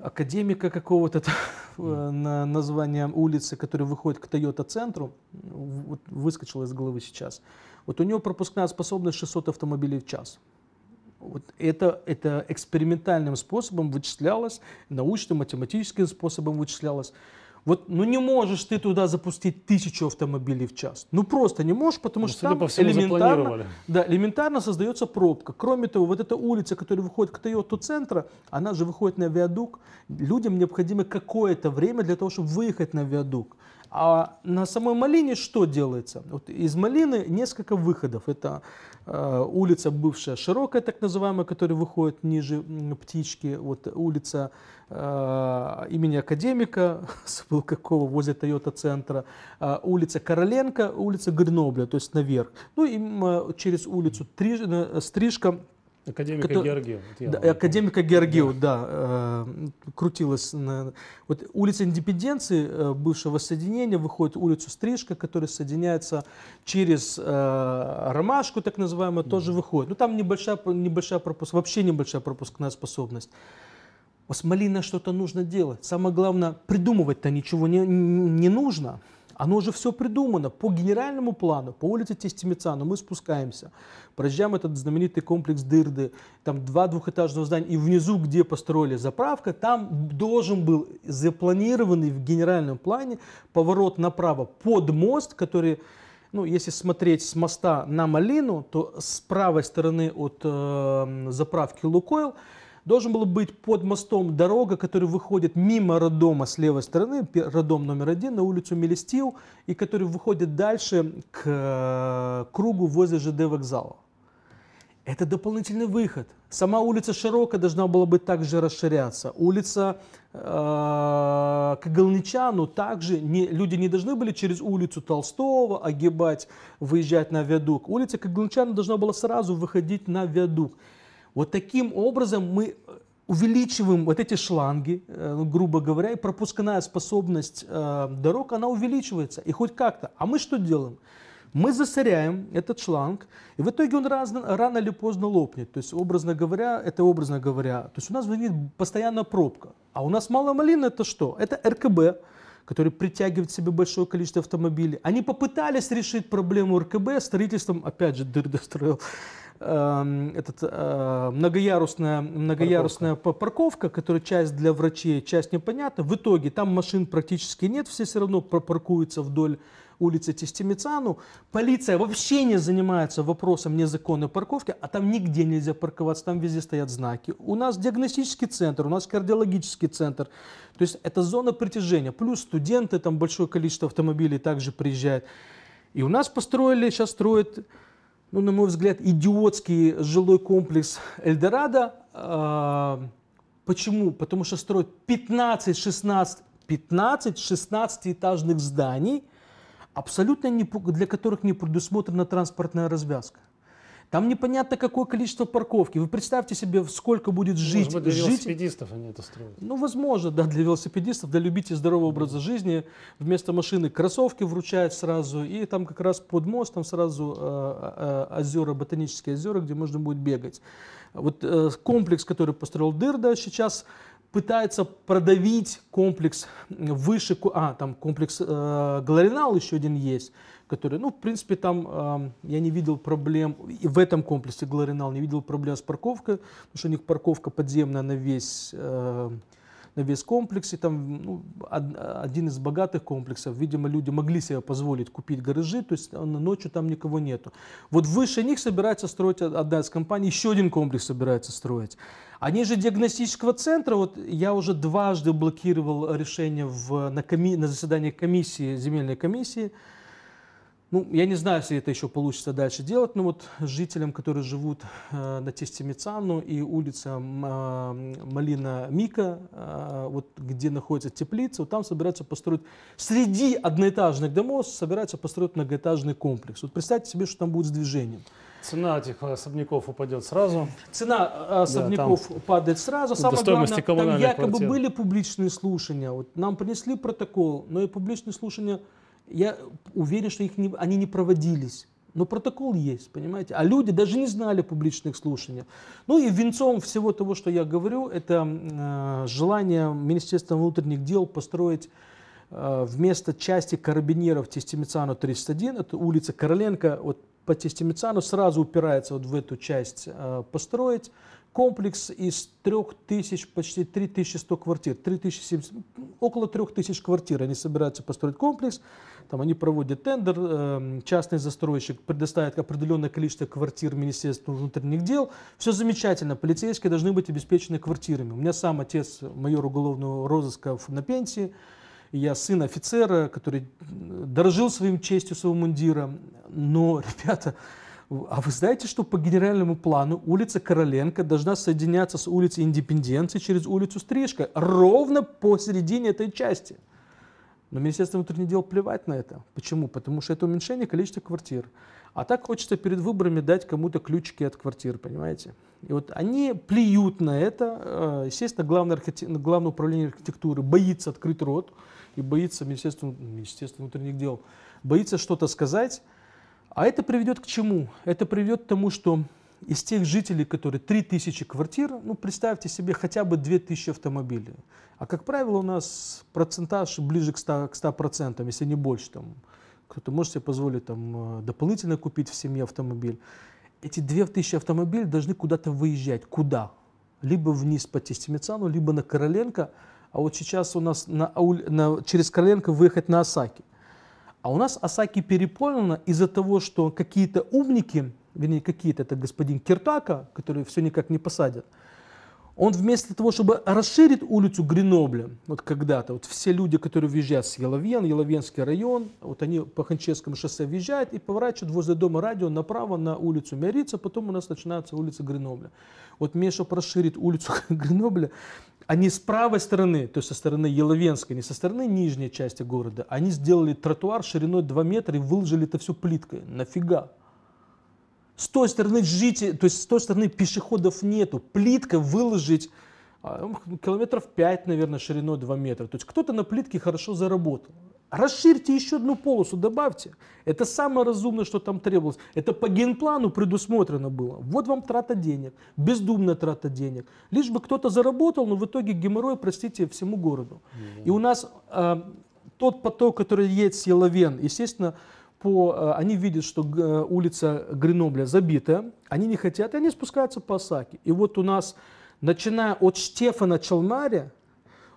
академика какого-то <laughs> э, на название улицы, который выходит к Тойота-центру, вот выскочила из головы сейчас. Вот у него пропускная способность 600 автомобилей в час. Вот это, это экспериментальным способом вычислялось, научным математическим способом вычислялось. Вот, ну не можешь ты туда запустить тысячу автомобилей в час. Ну просто не можешь, потому ну, что там по всему, элементарно, да, элементарно создается пробка. Кроме того, вот эта улица, которая выходит к Тойоту центра, она же выходит на виадук. Людям необходимо какое-то время для того, чтобы выехать на виадук. А на самой Малине что делается? Вот из Малины несколько выходов. Это э, улица бывшая широкая, так называемая, которая выходит ниже птички. Вот улица Э, имени Академика, был <laughs> какого, возле Тойота-центра, э, улица Короленко, улица Гренобля, то есть наверх. Ну и э, через улицу Стрижка, Академика который, Георгиев. Да, академика Георгиев, да, э, крутилась. На, вот улица Индепенденции, э, бывшего соединения, выходит улицу Стрижка, которая соединяется через э, Ромашку, так называемую, да. тоже выходит. Ну, там небольшая, небольшая пропуск, вообще небольшая пропускная способность с малиной что-то нужно делать. Самое главное, придумывать-то ничего не, не нужно. Оно уже все придумано по генеральному плану, по улице Тестимицану мы спускаемся, проезжаем этот знаменитый комплекс Дырды, там два двухэтажных здания, и внизу, где построили заправка, там должен был запланированный в генеральном плане поворот направо под мост, который ну, если смотреть с моста на Малину, то с правой стороны от э, заправки Лукойл должен был быть под мостом дорога, которая выходит мимо роддома с левой стороны, роддом номер один на улицу Мелестил, и который выходит дальше к э, кругу возле ЖД вокзала. Это дополнительный выход. Сама улица Широкая должна была бы также расширяться. Улица э, к Голничану также не, люди не должны были через улицу Толстого огибать, выезжать на виадук. Улица к Голничану должна была сразу выходить на виадук. Вот таким образом мы э, увеличиваем вот эти шланги, э, ну, грубо говоря, и пропускная способность э, дорог, она увеличивается, и хоть как-то. А мы что делаем? Мы засоряем этот шланг, и в итоге он раз, рано или поздно лопнет. То есть, образно говоря, это образно говоря, то есть у нас возникнет постоянно пробка. А у нас мало малина это что? Это РКБ, который притягивает к себе большое количество автомобилей. Они попытались решить проблему РКБ строительством, опять же, дыр достроил, Эм, этот, э, многоярусная, многоярусная парковка. парковка, которая часть для врачей, часть непонятна. В итоге там машин практически нет, все все равно паркуются вдоль улицы Тестимицану. Полиция вообще не занимается вопросом незаконной парковки, а там нигде нельзя парковаться, там везде стоят знаки. У нас диагностический центр, у нас кардиологический центр. То есть это зона притяжения. Плюс студенты, там большое количество автомобилей также приезжает. И у нас построили, сейчас строят ну, на мой взгляд, идиотский жилой комплекс Эльдорадо. Э, почему? Потому что строят 15-16 15-16-этажных зданий, абсолютно не, для которых не предусмотрена транспортная развязка. Там непонятно, какое количество парковки. Вы представьте себе, сколько будет жить. Может быть, для жить... велосипедистов они это строят. Ну, возможно, да, для велосипедистов, для любителей здорового образа жизни. Вместо машины кроссовки вручают сразу. И там как раз под мостом сразу э, э, э, озера, ботанические озера, где можно будет бегать. Вот комплекс, который построил Дырда, сейчас пытается продавить комплекс выше, а, там комплекс э, еще один есть, которые, ну, в принципе, там э, я не видел проблем, и в этом комплексе Глоринал не видел проблем с парковкой, потому что у них парковка подземная на весь, э, на весь комплекс, и там ну, од, один из богатых комплексов, видимо, люди могли себе позволить купить гаражи, то есть а, ночью там никого нету. Вот выше них собирается строить одна из компаний, еще один комплекс собирается строить. Они же диагностического центра, вот я уже дважды блокировал решение в, на, коми, на заседании комиссии, земельной комиссии, ну, я не знаю, если это еще получится дальше делать, но вот жителям, которые живут э, на Тестемицану и улица э, Малина Мика, э, вот где находится теплица, вот там собираются построить, среди одноэтажных домов собираются построить многоэтажный комплекс. Вот представьте себе, что там будет с движением. Цена этих особняков упадет сразу. Цена особняков э, да, там падает сразу. Самое главное, там якобы квартир. были публичные слушания. Вот нам принесли протокол, но и публичные слушания я уверен, что их не, они не проводились. Но протокол есть, понимаете? А люди даже не знали публичных слушаний. Ну и венцом всего того, что я говорю, это э, желание Министерства внутренних дел построить э, вместо части карабинеров Тестимицану 301, это улица Короленко, вот по Тестимицану сразу упирается вот в эту часть э, построить комплекс из 3000, почти 3100 квартир, 3070, около 3000 квартир они собираются построить комплекс. Там они проводят тендер, эм, частный застройщик предоставит определенное количество квартир Министерству внутренних дел. Все замечательно, полицейские должны быть обеспечены квартирами. У меня сам отец майор уголовного розыска на пенсии, я сын офицера, который дорожил своим честью, своим мундиром. Но, <laughs> ребята, а вы знаете, что по генеральному плану улица Короленко должна соединяться с улицей Индепенденции через улицу Стрижка ровно посередине этой части – но Министерство внутренних дел плевать на это. Почему? Потому что это уменьшение количества квартир. А так хочется перед выборами дать кому-то ключики от квартир, понимаете? И вот они плюют на это. Э, естественно, главное, архитек... главное управление архитектуры боится открыть рот и боится Министерство, Министерство внутренних дел, боится что-то сказать. А это приведет к чему? Это приведет к тому, что из тех жителей, которые 3000 квартир, ну представьте себе хотя бы 2000 автомобилей. А как правило у нас процентаж ближе к 100%, к 100% если не больше. Там, кто-то может себе позволить там, э, дополнительно купить в семье автомобиль. Эти 2000 автомобилей должны куда-то выезжать. Куда? Либо вниз по Тестимицану, либо на Короленко. А вот сейчас у нас на, на, через Короленко выехать на Осаки. А у нас Осаки переполнено из-за того, что какие-то умники вернее какие-то, это господин Киртака, который все никак не посадят, он вместо того, чтобы расширить улицу Гренобля, вот когда-то, вот все люди, которые въезжают с Еловен, Еловенский район, вот они по Ханчевскому шоссе въезжают и поворачивают возле дома радио направо на улицу Мярица, потом у нас начинается улица Гренобля. Вот вместо того, чтобы расширить улицу <laughs> Гренобля, они с правой стороны, то есть со стороны Еловенской, не со стороны нижней части города, они сделали тротуар шириной 2 метра и выложили это все плиткой. Нафига? С той стороны жителей, то есть с той стороны пешеходов нету. Плитка выложить а, ну, километров 5, наверное, шириной 2 метра. То есть кто-то на плитке хорошо заработал. Расширьте еще одну полосу, добавьте. Это самое разумное, что там требовалось. Это по генплану предусмотрено было. Вот вам трата денег, бездумная трата денег. Лишь бы кто-то заработал, но в итоге геморрой, простите, всему городу. Mm-hmm. И у нас э, тот поток, который едет с Еловен, естественно, по, э, они видят, что э, улица Гренобля забита, они не хотят, и они спускаются по Осаке. И вот у нас, начиная от Штефана Челмаря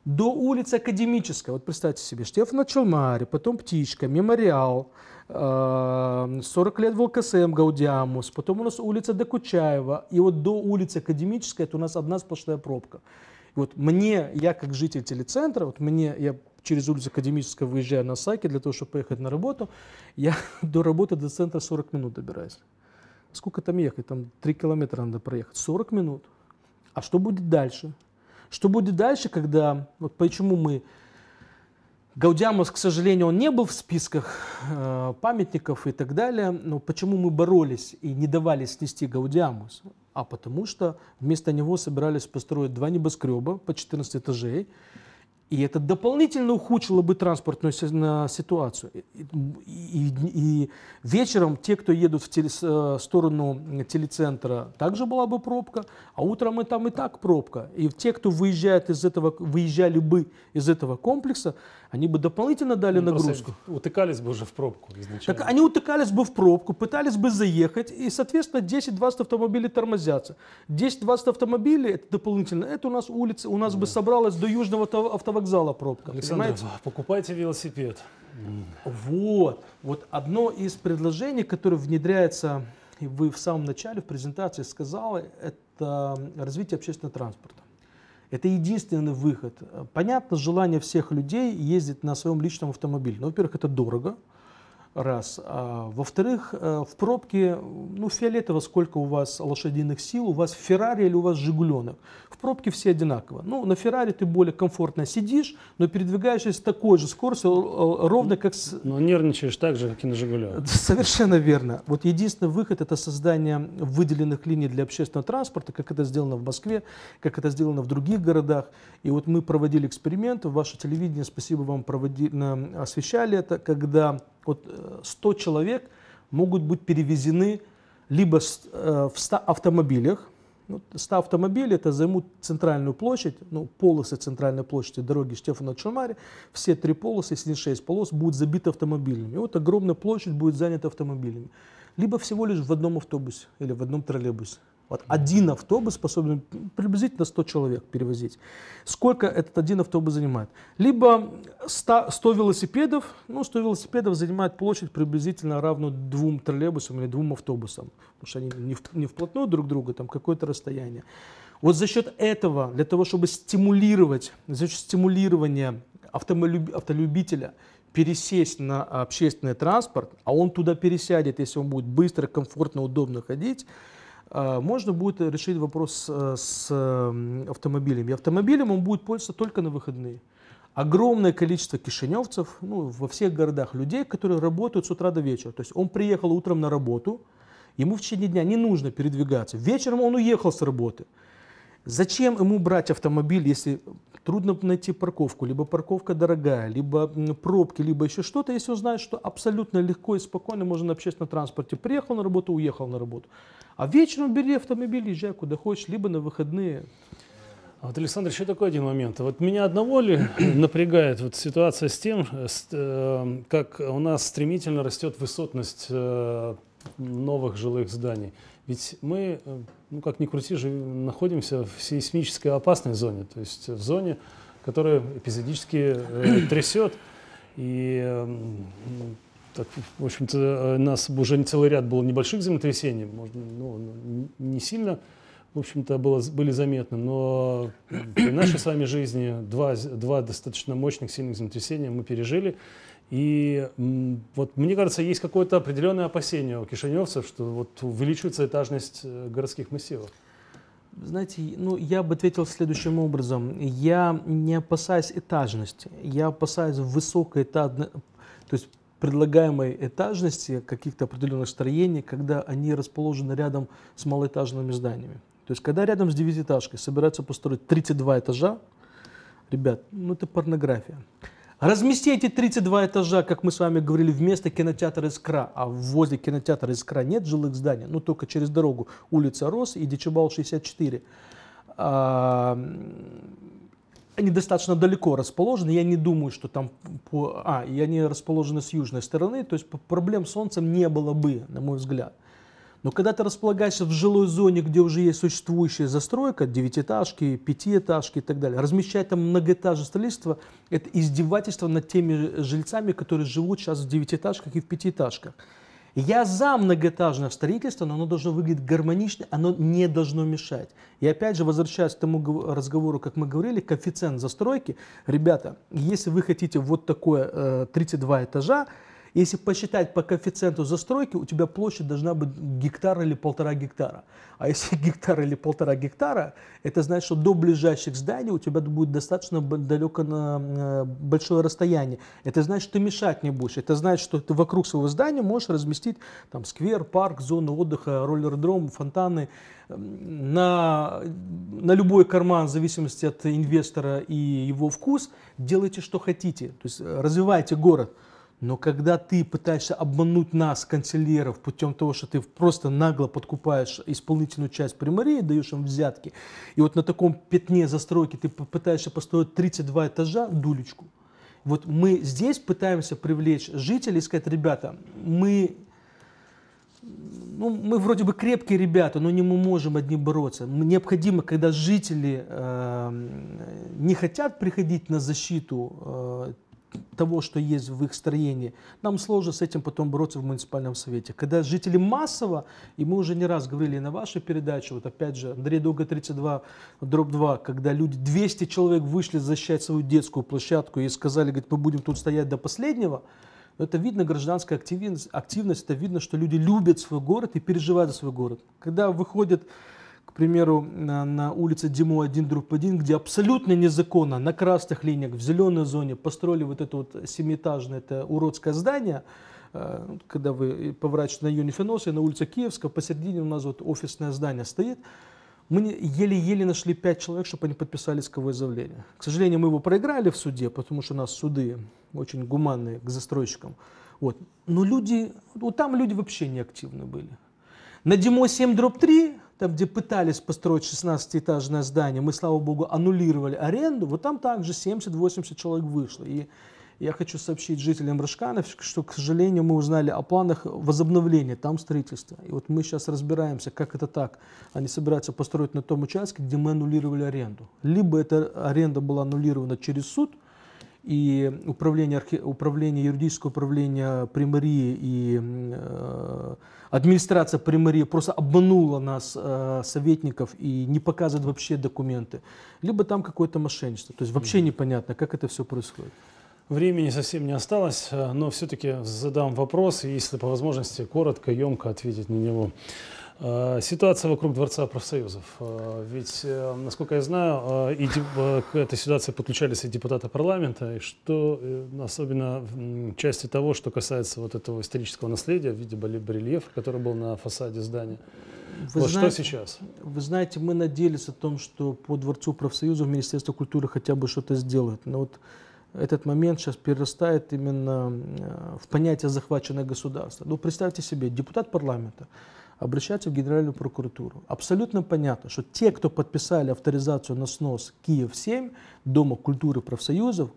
до улицы Академической, вот представьте себе, Штефана Челмаря, потом Птичка, Мемориал, 40 э, лет ВЛКСМ Гаудиамус, потом у нас улица Докучаева, и вот до улицы Академической это у нас одна сплошная пробка. вот мне, я как житель телецентра, вот мне, я через улицу Академического выезжаю на Саки для того, чтобы поехать на работу, я <laughs> до работы, до центра 40 минут добираюсь. Сколько там ехать? Там 3 километра надо проехать. 40 минут. А что будет дальше? Что будет дальше, когда... Вот почему мы... Гаудиамус, к сожалению, он не был в списках э, памятников и так далее. Но почему мы боролись и не давали снести Гаудиамус, А потому что вместо него собирались построить два небоскреба по 14 этажей. И это дополнительно ухудшило бы транспортную ситуацию. И, и, и вечером те, кто едут в теле, э, сторону телецентра, также была бы пробка, а утром и там и так пробка. И те, кто выезжает из этого, выезжали бы из этого комплекса, они бы дополнительно дали ну, нагрузку. Утыкались бы уже в пробку изначально. Так они утыкались бы в пробку, пытались бы заехать, и, соответственно, 10-20 автомобилей тормозятся. 10-20 автомобилей, это дополнительно, это у нас улица, у нас да. бы собралась до южного автовокзала пробка. Александр, покупайте велосипед. Вот. Вот одно из предложений, которое внедряется, вы в самом начале в презентации сказали, это развитие общественного транспорта. Это единственный выход. Понятно, желание всех людей ездить на своем личном автомобиле. Но, ну, во-первых, это дорого раз. А, Во-вторых, э, в пробке, ну, фиолетово, сколько у вас лошадиных сил, у вас Феррари или у вас Жигуленок. В пробке все одинаково. Ну, на Феррари ты более комфортно сидишь, но передвигаешься с такой же скоростью, э, э, ровно как с... Но нервничаешь так же, как и на Жигуленок. <laughs> Совершенно верно. Вот единственный выход – это создание выделенных линий для общественного транспорта, как это сделано в Москве, как это сделано в других городах. И вот мы проводили эксперимент, ваше телевидение, спасибо вам, проводи... освещали это, когда вот 100 э, человек могут быть перевезены либо э, в 100 автомобилях, 100 автомобилей, это займут центральную площадь, ну, полосы центральной площади дороги Штефана Чумари, все три полосы, если не шесть полос, будут забиты автомобилями. И вот огромная площадь будет занята автомобилями. Либо всего лишь в одном автобусе или в одном троллейбусе. Вот один автобус способен приблизительно 100 человек перевозить. Сколько этот один автобус занимает? Либо 100, 100 велосипедов, ну 100 велосипедов занимает площадь приблизительно равную двум троллейбусам или двум автобусам, потому что они не, в, не вплотную друг к другу, там какое-то расстояние. Вот за счет этого, для того, чтобы стимулировать, за счет стимулирования автомолюб, автолюбителя пересесть на общественный транспорт, а он туда пересядет, если он будет быстро, комфортно, удобно ходить, а, можно будет решить вопрос э, с автомобилем. И автомобилем он будет пользоваться только на выходные. Огромное количество кишиневцев, ну, во всех городах, людей, которые работают с утра до вечера. То есть он приехал утром на работу, ему в течение дня не нужно передвигаться. Вечером он уехал с работы. Зачем ему брать автомобиль, если трудно найти парковку, либо парковка дорогая, либо пробки, либо еще что-то, если он знает, что абсолютно легко и спокойно можно на общественном транспорте. Приехал на работу, уехал на работу. А вечером бери автомобиль, езжай куда хочешь, либо на выходные. А вот, Александр, еще такой один момент. Вот меня одного ли <clears throat> напрягает вот ситуация с тем, с, э, как у нас стремительно растет высотность э, новых жилых зданий. Ведь мы, э, ну как ни крути, же находимся в сейсмической опасной зоне, то есть в зоне, которая эпизодически э, <coughs> трясет. И э, так, в общем-то, э, нас уже целый ряд было небольших землетрясений, можно, ну, ну не сильно, в общем-то, было, были заметны, но при нашей с вами жизни два, два достаточно мощных, сильных землетрясения мы пережили. И вот мне кажется, есть какое-то определенное опасение у кишиневцев, что вот увеличивается этажность э, городских массивов. Знаете, ну я бы ответил следующим образом. Я не опасаюсь этажности, я опасаюсь высокой этажности, то есть предлагаемой этажности каких-то определенных строений, когда они расположены рядом с малоэтажными зданиями. То есть, когда рядом с девятиэтажкой собираются построить 32 этажа, ребят, ну это порнография. Размести эти 32 этажа, как мы с вами говорили, вместо кинотеатра «Искра». А возле кинотеатра «Искра» нет жилых зданий, ну только через дорогу. Улица Рос и Дичебал 64. А, они достаточно далеко расположены. Я не думаю, что там... По... А, и они расположены с южной стороны. То есть проблем с солнцем не было бы, на мой взгляд. Но когда ты располагаешься в жилой зоне, где уже есть существующая застройка, девятиэтажки, пятиэтажки и так далее, размещать там многоэтажное строительство – это издевательство над теми жильцами, которые живут сейчас в девятиэтажках и в пятиэтажках. Я за многоэтажное строительство, но оно должно выглядеть гармонично, оно не должно мешать. И опять же, возвращаясь к тому разговору, как мы говорили, коэффициент застройки. Ребята, если вы хотите вот такое 32 э, этажа, если посчитать по коэффициенту застройки, у тебя площадь должна быть гектар или полтора гектара. А если <laughs> гектар или полтора гектара, это значит, что до ближайших зданий у тебя будет достаточно далеко на э, большое расстояние. Это значит, что ты мешать не будешь. Это значит, что ты вокруг своего здания можешь разместить там сквер, парк, зону отдыха, роллер-дром, фонтаны на, на любой карман, в зависимости от инвестора и его вкус, делайте, что хотите. То есть э, развивайте город. Но когда ты пытаешься обмануть нас, канцеляров, путем того, что ты просто нагло подкупаешь исполнительную часть примарии, даешь им взятки, и вот на таком пятне застройки ты пытаешься построить 32 этажа, дулечку, вот мы здесь пытаемся привлечь жителей и сказать, ребята, мы, ну, мы вроде бы крепкие ребята, но не мы можем одни бороться. Необходимо, когда жители э, не хотят приходить на защиту э, того, что есть в их строении, нам сложно с этим потом бороться в муниципальном совете. Когда жители массово, и мы уже не раз говорили на вашей передаче, вот опять же, Андрей Долго 32, дробь 2, когда люди, 200 человек вышли защищать свою детскую площадку и сказали, говорит, мы будем тут стоять до последнего, ну, это видно, гражданская активность, активность, это видно, что люди любят свой город и переживают за свой город. Когда выходят к примеру, на, на улице Димо 1, дробь 1, где абсолютно незаконно на красных линиях в зеленой зоне построили вот это вот семиэтажное это уродское здание, э, когда вы поворачиваете на Юнифеносе на улице Киевского, посередине у нас вот офисное здание стоит. Мы еле-еле нашли пять человек, чтобы они подписали исковое заявление. К сожалению, мы его проиграли в суде, потому что у нас суды очень гуманные к застройщикам. Вот. Но люди, вот там люди вообще не активны были. На Димо 7 дробь 3 там, где пытались построить 16-этажное здание, мы, слава богу, аннулировали аренду, вот там также 70-80 человек вышло. И я хочу сообщить жителям Рашканов, что, к сожалению, мы узнали о планах возобновления там строительства. И вот мы сейчас разбираемся, как это так. Они собираются построить на том участке, где мы аннулировали аренду. Либо эта аренда была аннулирована через суд – і управление юридическое управление управління и і э, администрация примарии просто обманула нас, э, советников, и не показывает вообще документы. Либо там какое-то мошенничество. То есть вообще непонятно, как это все происходит. Времени совсем не осталось, э, но все-таки задам вопрос, если по возможности коротко, емко ответить на него. Э, ситуация вокруг Дворца профсоюзов. Э, ведь, э, насколько я знаю, и к этой ситуации подключались и депутаты парламента, и что особенно в части того, что касается вот этого исторического наследия в виде барельефа, который был на фасаде здания. Вы вот знаете, что сейчас? Вы знаете, мы надеялись о том, что по Дворцу профсоюзов Министерство культуры хотя бы что-то сделает. Но вот этот момент сейчас перерастает именно в понятие захваченное государство. Ну, представьте себе, депутат парламента, обращаться в Генеральную прокуратуру. Абсолютно понятно, что те, кто подписали авторизацию на снос Киев-7, Дома культуры профсоюзов,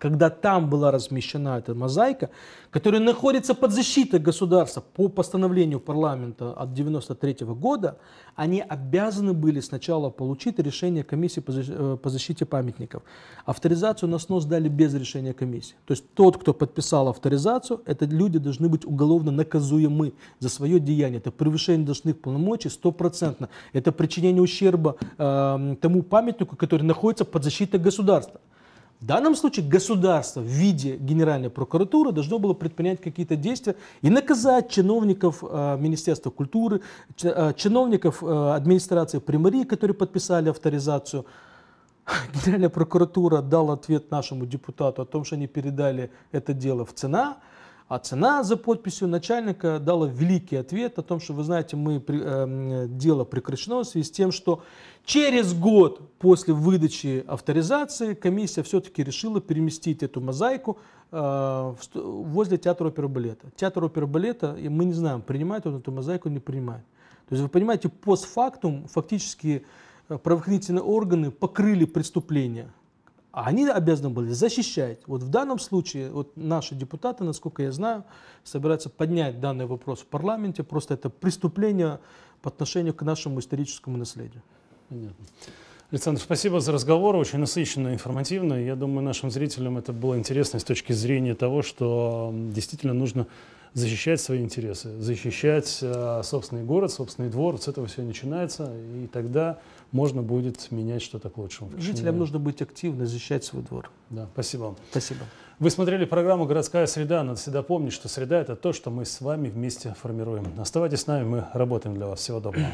когда там была размещена эта мозаика, которая находится под защитой государства по постановлению парламента от 1993 года, они обязаны были сначала получить решение комиссии э, по защите памятников. Авторизацию на снос дали без решения комиссии. То есть тот, кто подписал авторизацию, это люди должны быть уголовно наказуемы за свое деяние. Это превышение должных полномочий стопроцентно. Это причинение ущерба э, тому памятнику, который находится под защитой государства. В данном случае государство в виде Генеральной прокуратуры должно было предпринять какие-то действия и наказать чиновников э, Министерства культуры, э, чиновников э, администрации Примарии, которые подписали авторизацию. <laughs> Генеральная прокуратура дала ответ нашему депутату о том, что они передали это дело в ЦИНА. А цена за подписью начальника дала великий ответ о том, что, вы знаете, мы, э, дело прекращено в связи с тем, что через год после выдачи авторизации комиссия все-таки решила переместить эту мозаику э, возле театра оперы балета. Театр оперы балета, мы не знаем, принимает он эту мозаику или не принимает. То есть вы понимаете, постфактум фактически э, правоохранительные органы покрыли преступление – а они обязаны были защищать. Вот в данном случае, вот наши депутаты, насколько я знаю, собираются поднять данный вопрос в парламенте. Просто это преступление по отношению к нашему историческому наследию. Понятно. Александр, спасибо за разговор, очень насыщенно, информативно. Я думаю, нашим зрителям это было интересно с точки зрения того, что действительно нужно защищать свои интересы, защищать э, собственный город, собственный двор. С этого все начинается, и тогда можно будет менять что-то к лучшему. Жителям нужно быть активно, защищать свой двор. Да, спасибо вам. Спасибо. Вы смотрели программу «Городская среда». Надо всегда помнить, что среда – это то, что мы с вами вместе формируем. Оставайтесь с нами, мы работаем для вас. Всего доброго.